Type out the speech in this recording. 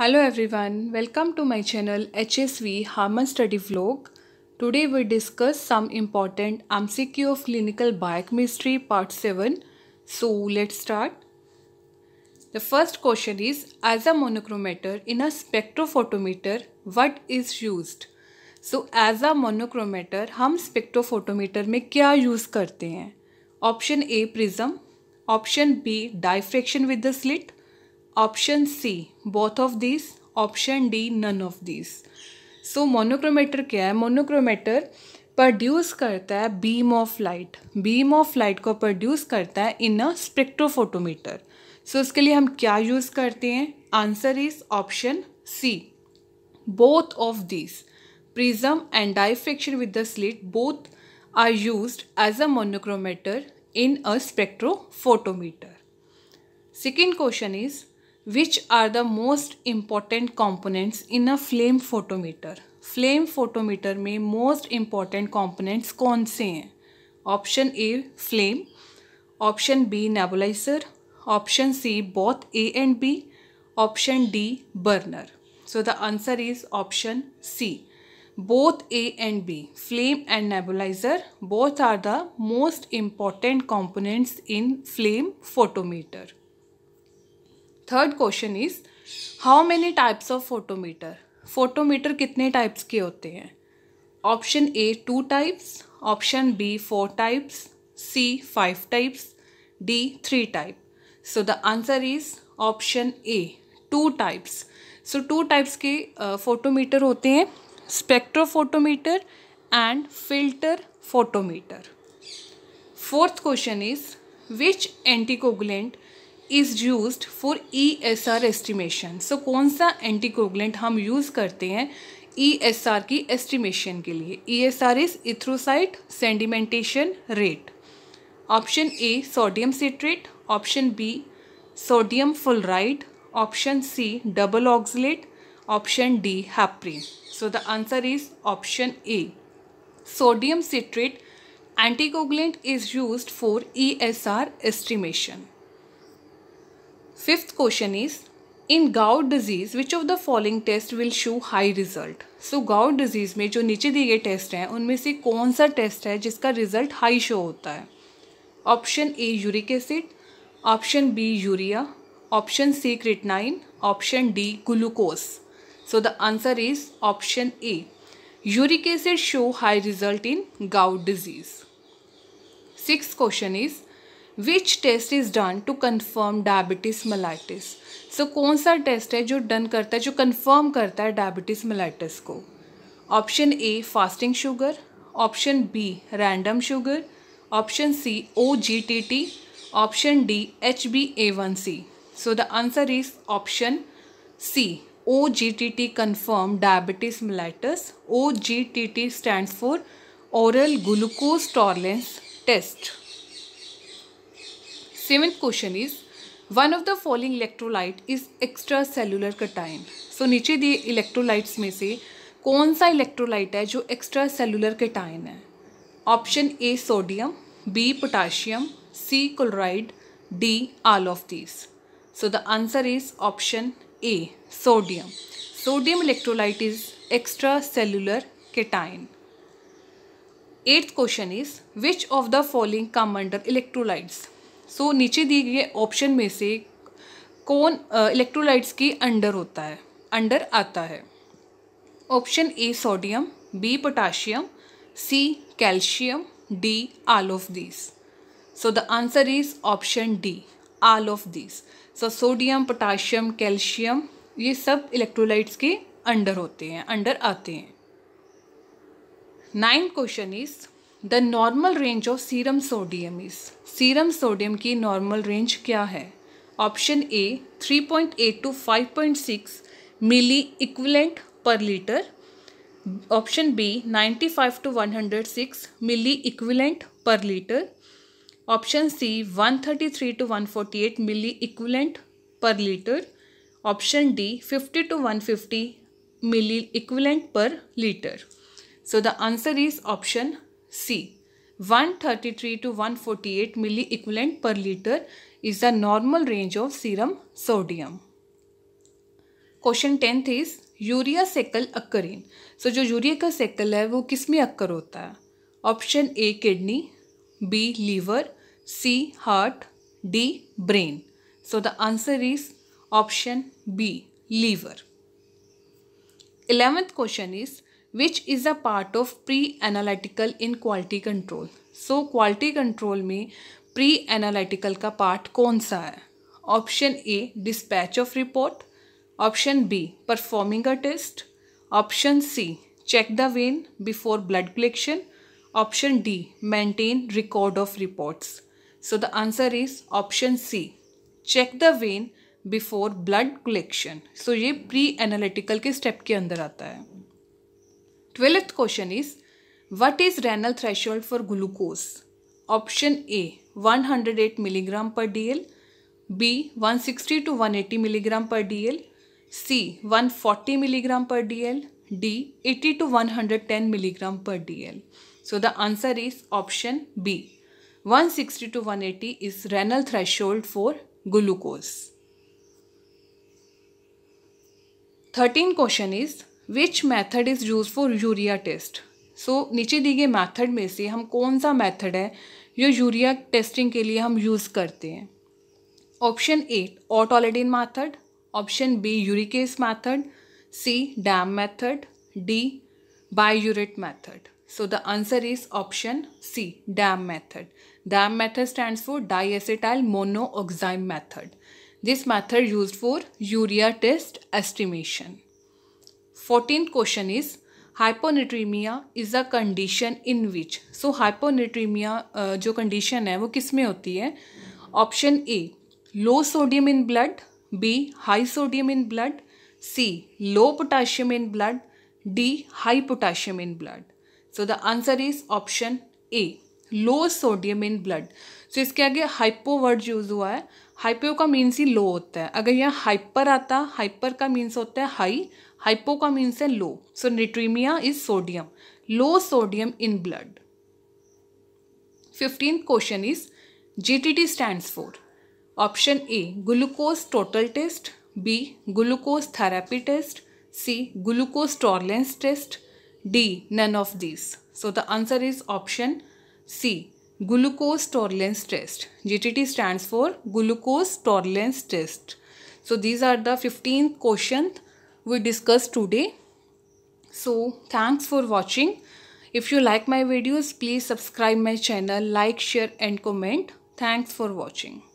Hello everyone welcome to my channel H S V Harman study vlog today we discuss some important M C Q of clinical biochemistry part seven so let start the first question is as a monochromator in a spectrophotometer what is use so as a monochromator हम spectrophotometer में क्या use करते हैं option A prism option B diffraction with the slit option C both of this option D none of this so monochromator क्या है monochromator produce करता है beam of light beam of light को produce करता है इन a spectrophotometer सो इसके लिए हम क्या यूज़ करते हैं answer is option C both of this prism and diffraction with the slit both are use as a monochromator in a spectrophotometer second question is which are the most important components in a flame photometer flame photometer mein most important components kaun se option a flame option b nebulizer option c both a and b option d burner so the answer is option c both a and b flame and nebulizer both are the most important components in flame photometer third question is how many types of photometer photometer कितने types के होते हैं option A two types option B four types C five types D three type so the answer is option A two types so two types के photometer uh, होते हैं spectrophotometer and filter photometer fourth question is which anticoagulant is use for E S R estimation so कौन सा anticoagulant हम use करते हैं E S R की estimation के लिए E S R is erythrocyte sedimentation rate option A sodium citrate option B sodium fluoride option C double oxalate option D heparin so the answer is option A sodium citrate is use for E S R estimation fifth question is in gout disease which of the following test will show high result so gout disease में जो नीचे दिए गए test हैं उनमें से कौन सा टेस्ट है जिसका रिजल्ट हाई शो होता है option A uric acid option B urea option C creatinine option D glucose so the answer is option A uric acid show high result in gout disease six question is which test is done to confirm diabetes mellitus so कौन सा test है जो done करता है जो confirm करता है diabetes mellitus को option A fasting sugar option B random sugar option C O G T T option D H B A one C so the answer is option C O G T T confirm diabetes mellitus O G T T stand for oral glucose tolerance test seventh question is one of the following electrolyte is extra cellular cation so नीचे दिए electrolytes में से कौन सा electrolyte है जो extra cellular cation है option A sodium B potassium C chloride D all of this so the answer is option A sodium sodium electrolyte is extra cellular cation eighth question is which of the following come under electrolytes so so, नीचे दिए गए option में से कौन electrolytes के under होता है under आता है option A sodium B potassium C calcium D all of these so the answer is option D all of these so sodium potassium calcium ये सब इलेक्ट्रोलाइट्स के अंडर होते हैं अंडर आते हैं ninth question is the normal range of serum sodium is serum sodium की normal range क्या है option A 3.8 to 5.6 milli equivalent per litre option B 95 to 106 milli equivalent per litre option C 133 to 148 milli equivalent per litre option D 50 to 150 milli equivalent per litre so the answer is option C 133 at 148 equivalent per litre is the normal range of serum sodium question tenth is urea cycle occurring so जो urea का shekel है वो किस में occur होता है option A kidney B liver C heart D brain so the answer is option B liver eleventh question is which is a part of pre analytical in quality control so quality control में pre analytical का part कौन सा है option A dispatch of report option B performing a test option C check the vein before blood collection option D maintain record of reports so the answer is option C check the vein before blood collection so ये pre analytical के step के अंदर आता है Twelfth question is What is renal threshold for glucose? Option A 108 mg per dl, B 160 to 180 mg per dl, C 140 mg per dl, D 80 to 110 mg per dl. So the answer is option B. 160 to 180 is renal threshold for glucose. 13 question is which method is use for urea test so नीचे दिए गए method में से हम कौन सा method है जो यूरिया टेस्टिंग के लिए हम यूज़ करते हैं option A orthotoluidine method option B urease method C DAM method D biuret method so the answer is option C DAM method DAM method stand for diacetyl monoxime method this method use for urea test estimation fourteenth question is hyponatremia is a condition in which so hyponatremia जो condition है वो किस में होती है option A low sodium in blood B high sodium in blood C low potassium in blood D high potassium in blood so the answer is option A low sodium in blood so इसके आगे hypo word use हुआ है hypo का means he लो होता है अगर यहाँ hyper आता हाइपर का मीन्स होता है हाई हाइपो का मीन्स है low so natremia is sodium low sodium in blood fifteenth question is G T T stand for option A glucose total test B glucose therapy test C glucose tolerance test D none of this so the answer is option C glucose tolerance test gtt stands for glucose tolerance test so these are the 15 questions we discussed today so thanks for watching if you like my videos please subscribe my channel like share and comment thanks for watching